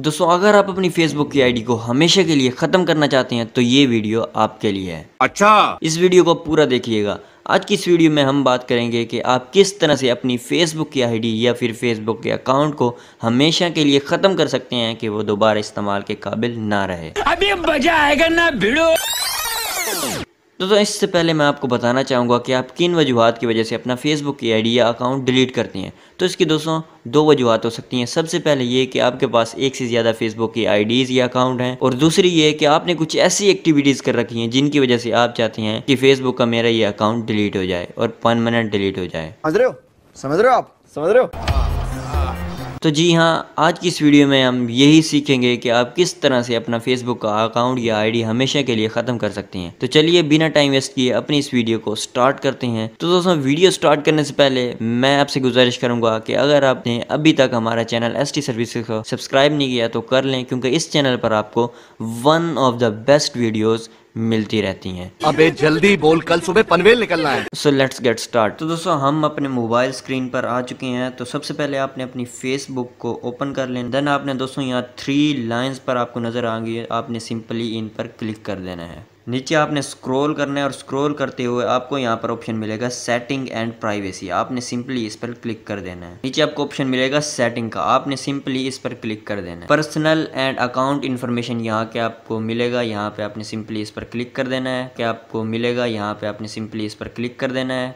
दोस्तों अगर आप अपनी फेसबुक की आईडी को हमेशा के लिए खत्म करना चाहते हैं तो ये वीडियो आपके लिए है अच्छा इस वीडियो को पूरा देखिएगा आज की इस वीडियो में हम बात करेंगे कि आप किस तरह से अपनी फेसबुक की आईडी या फिर फेसबुक के अकाउंट को हमेशा के लिए ख़त्म कर सकते हैं कि वो दोबारा इस्तेमाल के काबिल ना रहे अभी मजा आएगा ना भिड़ो दोस्तों तो इससे पहले मैं आपको बताना चाहूँगा कि आप किन वजूहत की वजह से अपना फेसबुक की आई या अकाउंट डिलीट करते हैं तो इसकी दोस्तों दो वजूहत हो सकती हैं सबसे पहले ये कि आपके पास एक से ज़्यादा फेसबुक की आईडीज़ या अकाउंट हैं और दूसरी ये कि आपने कुछ ऐसी एक्टिविटीज़ कर रखी हैं जिनकी वजह से आप चाहते हैं कि फेसबुक का मेरा ये अकाउंट डिलीट हो जाए और परमानेंट डिलीट हो जाए समझ रहे हो समझ रहे हो आप समझ रहे हो तो जी हाँ आज की इस वीडियो में हम यही सीखेंगे कि आप किस तरह से अपना फेसबुक का अकाउंट या आईडी हमेशा के लिए ख़त्म कर सकते हैं तो चलिए बिना टाइम वेस्ट किए अपनी इस वीडियो को स्टार्ट करते हैं तो दोस्तों वीडियो स्टार्ट करने से पहले मैं आपसे गुजारिश करूंगा कि अगर आपने अभी तक हमारा चैनल एस टी सर्विसेज को सब्सक्राइब नहीं किया तो कर लें क्योंकि इस चैनल पर आपको one of the best videos मिलती रहती हैं अबे जल्दी बोल कल सुबह पनवेल निकलना है सो लेट्स गेट स्टार्ट तो दोस्तों हम अपने मोबाइल स्क्रीन पर आ चुके हैं तो सबसे पहले आपने अपनी फेसबुक को ओपन कर लेना देन आपने दोस्तों यहाँ थ्री लाइंस पर आपको नज़र आ गई है आपने सिंपली इन पर क्लिक कर देना है नीचे आपने स्क्रॉल करना है और स्क्रॉल करते हुए आपको यहाँ पर ऑप्शन मिलेगा सेटिंग एंड प्राइवेसी आपने सिंपली इस पर क्लिक कर देना है नीचे आपको ऑप्शन मिलेगा सेटिंग का आपने सिंपली इस पर क्लिक कर देना है पर्सनल एंड अकाउंट इन्फॉर्मेशन यहाँ के आपको मिलेगा यहाँ पे आपने सिंपली इस पर क्लिक कर देना है क्या आपको मिलेगा यहाँ पे आपने सिंपली इस पर क्लिक कर देना है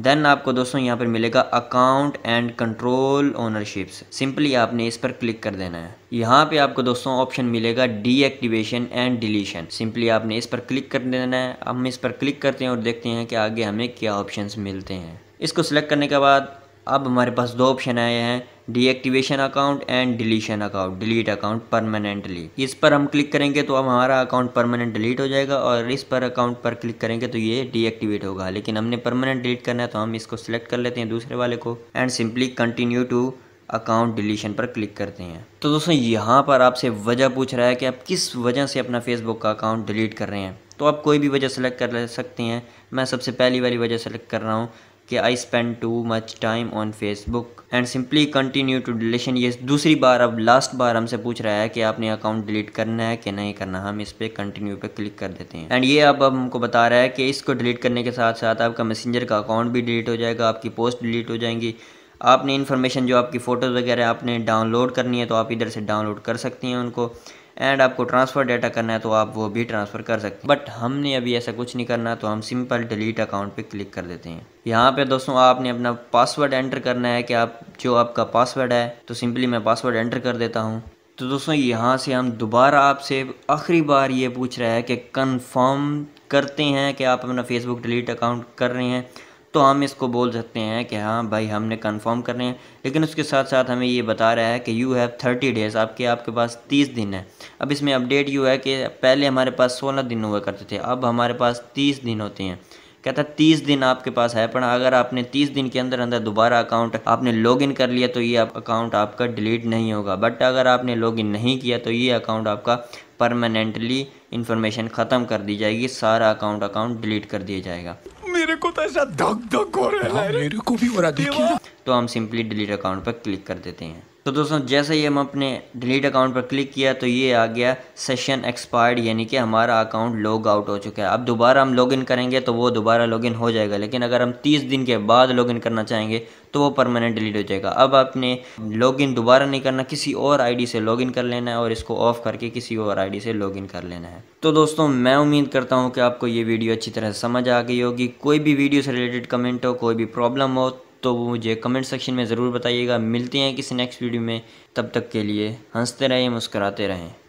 देन आपको दोस्तों यहाँ पर मिलेगा account and control ownerships simply आपने इस पर क्लिक कर देना है यहाँ पे आपको दोस्तों ऑप्शन मिलेगा डीएक्टिवेशन एंड डिलीशन सिंपली आपने इस पर क्लिक कर देना है हम इस पर क्लिक करते हैं और देखते हैं कि आगे हमें क्या ऑप्शंस मिलते हैं इसको सिलेक्ट करने के बाद अब हमारे पास दो ऑप्शन आए हैं deactivation account and deletion account delete account permanently इस पर हम क्लिक करेंगे तो अब हमारा अकाउंट परमानेंट डिलीट हो जाएगा और इस पर अकाउंट पर क्लिक करेंगे तो ये डीएक्टिवेट होगा लेकिन हमने परमानेंट डिलीट करना है तो हम इसको सिलेक्ट कर लेते हैं दूसरे वाले को and simply continue to account deletion पर क्लिक करते हैं तो दोस्तों यहाँ पर आपसे वजह पूछ रहा है कि आप किस वजह से अपना फेसबुक का अकाउंट डिलीट कर रहे हैं तो आप कोई भी वजह सेलेक्ट कर सकते हैं मैं सबसे पहली वाली वजह सेलेक्ट कर रहा हूँ कि I spend too much time on Facebook and simply continue to deletion ये दूसरी बार अब लास्ट बार हमसे पूछ रहा है कि आपने अकाउंट डिलीट करना है कि नहीं करना हम इस पर कंटिन्यू पे क्लिक कर देते हैं एंड ये अब अब हमको बता रहा है कि इसको डिलीट करने के साथ साथ आपका मैसेंजर का अकाउंट भी डिलीट हो जाएगा आपकी पोस्ट डिलीट हो जाएंगी आपने इन्फॉर्मेशन जो आपकी फ़ोटोज़ वगैरह आपने डाउनलोड करनी है तो आप इधर से डाउनलोड कर सकती हैं उनको एंड आपको ट्रांसफ़र डाटा करना है तो आप वो भी ट्रांसफ़र कर सकते हैं बट हमने अभी ऐसा कुछ नहीं करना तो हम सिंपल डिलीट अकाउंट पे क्लिक कर देते हैं यहाँ पे दोस्तों आपने अपना पासवर्ड एंटर करना है कि आप जो आपका पासवर्ड है तो सिंपली मैं पासवर्ड एंटर कर देता हूँ तो दोस्तों यहाँ से हम दोबारा आपसे आखिरी बार ये पूछ रहा है कि कन्फर्म करते हैं कि आप अपना फेसबुक डिलीट अकाउंट कर रहे हैं तो हम इसको बोल सकते हैं कि हाँ भाई हमने कंफर्म करने हैं लेकिन उसके साथ साथ हमें ये बता रहा है कि यू हैव थर्टी डेज़ आपके आपके पास तीस दिन है अब इसमें अपडेट यू है कि पहले हमारे पास सोलह दिन हुआ करते थे अब हमारे पास तीस दिन होते हैं कहता है तीस दिन आपके पास है पर अगर आपने तीस दिन के अंदर अंदर दोबारा अकाउंट आपने लॉगिन कर लिया तो ये आप अकाउंट आपका डिलीट नहीं होगा बट अगर आपने लॉगिन नहीं किया तो ये अकाउंट आपका परमानेंटली इन्फॉर्मेशन ख़त्म कर दी जाएगी सारा अकाउंट अकाउंट डिलीट कर दिया जाएगा मेरे को तो ऐसा धक धक हो रहा है हाँ, मेरे को भी हो रहा है तो हम सिंपली डिलीट अकाउंट पर क्लिक कर देते हैं तो दोस्तों जैसे ही हम अपने डिलीट अकाउंट पर क्लिक किया तो ये आ गया सेशन एक्सपायर्ड यानी कि हमारा अकाउंट लॉग आउट हो चुका है अब दोबारा हम लॉगिन करेंगे तो वो दोबारा लॉगिन हो जाएगा लेकिन अगर हम 30 दिन के बाद लॉगिन करना चाहेंगे तो वो परमानेंट डिलीट हो जाएगा अब आपने लॉगिन दोबारा नहीं करना किसी और आईडी से लॉगिन कर लेना है और इसको ऑफ करके किसी और आईडी से लॉगिन कर लेना है तो दोस्तों मैं उम्मीद करता हूँ कि आपको ये वीडियो अच्छी तरह समझ आ गई होगी कोई भी वीडियो से रिलेटेड कमेंट हो कोई भी प्रॉब्लम हो तो वो मुझे कमेंट सेक्शन में ज़रूर बताइएगा मिलते हैं किसी नेक्स्ट वीडियो में तब तक के लिए हंसते रहें मुस्कराते रहें